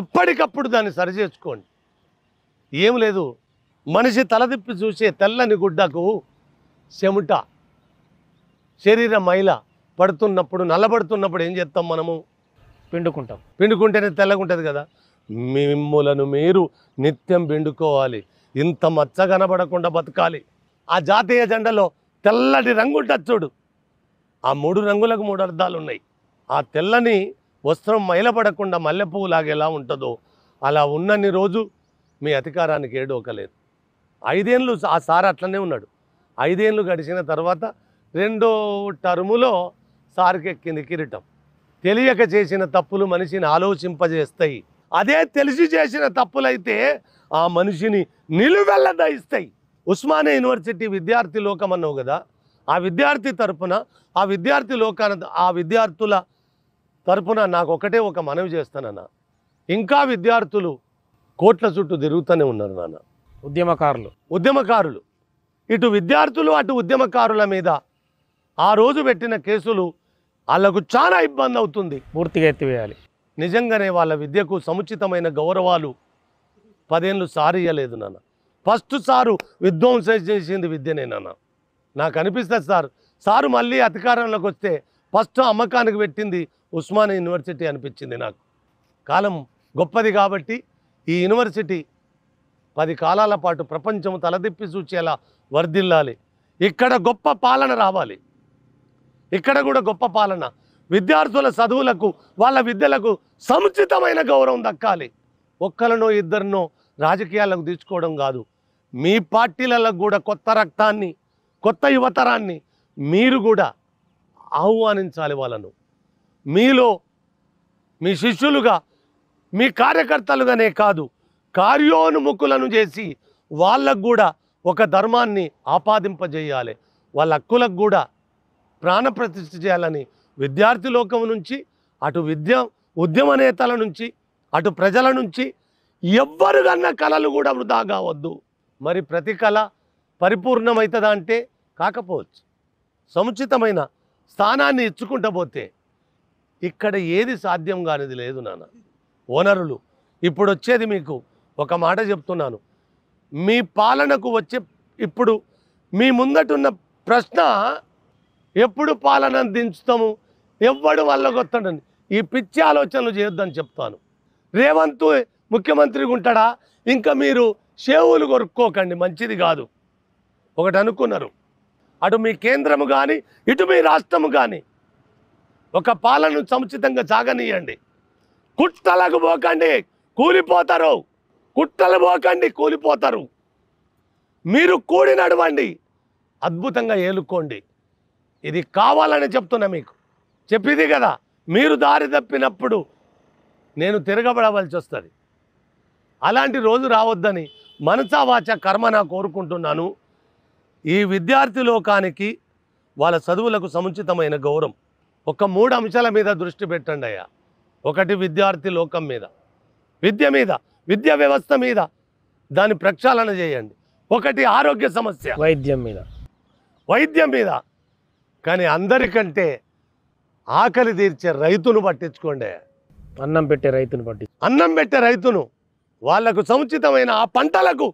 ఎప్పటికప్పుడు దాన్ని సరిచేసుకోండి ఏం లేదు మనిషి తలదిప్పి చూసే తెల్లని గుడ్డకు చెముట శరీర మైల పడుతున్నప్పుడు నల్లబడుతున్నప్పుడు ఏం చేస్తాం మనము పిండుకుంటాం పిండుకుంటేనే తెల్లగుంటుంది కదా మిమ్ములను మీరు నిత్యం పిండుకోవాలి ఇంత మచ్చ కనబడకుండా బతకాలి ఆ జాతీయ జెండలో తెల్లటి రంగు ఉంటుంది చూడు ఆ మూడు రంగులకు మూడు అర్థాలు ఉన్నాయి ఆ తెల్లని వస్త్రం మైలపడకుండా మల్లెపువ్వు లాగేలా ఉంటుందో అలా ఉన్నన్ని రోజు మీ అధికారానికి ఏడోకలేదు ఐదేళ్ళు ఆ సార్ అట్లనే ఉన్నాడు ఐదేళ్ళు గడిచిన తర్వాత రెండో టర్ములో సార్కి ఎక్కింది కిరీటం తెలియక చేసిన తప్పులు మనిషిని ఆలోచింపజేస్తాయి అదే తెలిసి చేసిన తప్పులైతే ఆ మనిషిని నిలువెల్ల దయిస్తాయి ఉస్మానియా యూనివర్సిటీ విద్యార్థి లోకం అన్నావు కదా ఆ విద్యార్థి తరపున ఆ విద్యార్థి లోకాన ఆ విద్యార్థుల తరపున నాకు ఒకటే ఒక మనవి చేస్తానన్న ఇంకా విద్యార్థులు కోట్ల చుట్టూ తిరుగుతూనే ఉన్నారు నాన్న ఉద్యమకారులు ఉద్యమకారులు ఇటు విద్యార్థులు అటు ఉద్యమకారుల మీద ఆ రోజు పెట్టిన కేసులు వాళ్ళకు చాలా ఇబ్బంది అవుతుంది పూర్తిగా ఎత్తివేయాలి నిజంగానే వాళ్ళ విద్యకు సముచితమైన గౌరవాలు పదేళ్ళు సారు ఇవ్వలేదు నాన్న ఫస్ట్ సారు విధ్వంసం చేసింది విద్యనే నాన్న నాకు అనిపిస్తుంది సార్ సారు మళ్ళీ అధికారంలోకి వస్తే ఫస్ట్ అమ్మకానికి పెట్టింది ఉస్మానియా యూనివర్సిటీ అనిపించింది నాకు కాలం గొప్పది కాబట్టి ఈ యూనివర్సిటీ పది కాలాల పాటు ప్రపంచం తలదిప్పి చూచేలా వర్ధిల్లాలి ఇక్కడ గొప్ప పాలన రావాలి ఇక్కడ కూడా గొప్ప పాలన విద్యార్థుల చదువులకు వాళ్ళ విద్యలకు సముచితమైన గౌరవం దక్కాలి ఒక్కరినో ఇద్దరినో రాజకీయాలకు తీసుకోవడం కాదు మీ పార్టీలలో కూడా కొత్త రక్తాన్ని కొత్త యువతరాన్ని మీరు కూడా ఆహ్వానించాలి వాళ్ళను మీలో మీ శిష్యులుగా మీ కార్యకర్తలుగానే కాదు కార్యోన్ముఖులను చేసి వాళ్ళకు కూడా ఒక ధర్మాన్ని ఆపాదింపజేయాలి వాళ్ళ హక్కులకు కూడా ప్రాణప్రతిష్ఠ చేయాలని విద్యార్థి లోకం నుంచి అటు విద్య ఉద్యమ నేతల నుంచి అటు ప్రజల నుంచి ఎవ్వరు కళలు కూడా వృధా కావద్దు మరి ప్రతి కళ పరిపూర్ణమవుతుందా అంటే కాకపోవచ్చు సముచితమైన స్థానాన్ని ఇచ్చుకుంటా పోతే ఇక్కడ ఏది సాధ్యం కానిది లేదు నాన్న ఓనరులు ఇప్పుడు వచ్చేది మీకు ఒక మాట చెప్తున్నాను మీ పాలనకు వచ్చే ఇప్పుడు మీ ముందటున్న ప్రశ్న ఎప్పుడు పాలన దించుతాము ఎవ్వడు వల్లగొత్తండి ఈ పిచ్చి ఆలోచనలు చేయొద్దని చెప్తాను రేవంత్ ముఖ్యమంత్రిగా ఉంటాడా ఇంకా మీరు షేవులు కొరుక్కోకండి మంచిది కాదు ఒకటి అనుకున్నారు అటు మీ కేంద్రము కానీ ఇటు మీ రాష్ట్రము కానీ ఒక పాలన సముచితంగా సాగనీయండి కుట్టలకు పోకండి కూలిపోతారు కుట్టలు పోకండి కూలిపోతారు మీరు కూడి నడవండి అద్భుతంగా ఏలుకోండి ఇది కావాలని చెప్తున్నా మీకు చెప్పింది కదా మీరు దారి తప్పినప్పుడు నేను తిరగబడవలసి వస్తుంది అలాంటి రోజు రావద్దని మనసా వాచ కర్మ నా కోరుకుంటున్నాను ఈ విద్యార్థి లోకానికి వాళ్ళ చదువులకు సముచితమైన గౌరవం ఒక మూడు అంశాల మీద దృష్టి పెట్టండి అయ్యా ఒకటి విద్యార్థి లోకం మీద విద్య మీద విద్యా వ్యవస్థ మీద దాని ప్రక్షాళన చేయండి ఒకటి ఆరోగ్య సమస్య వైద్యం మీద వైద్యం మీద కానీ అందరికంటే ఆకలి తీర్చే రైతును పట్టించుకోండి అన్నం పెట్టే రైతును పట్టించు అన్నం పెట్టే రైతును వాళ్లకు సముచితమైన ఆ పంటలకు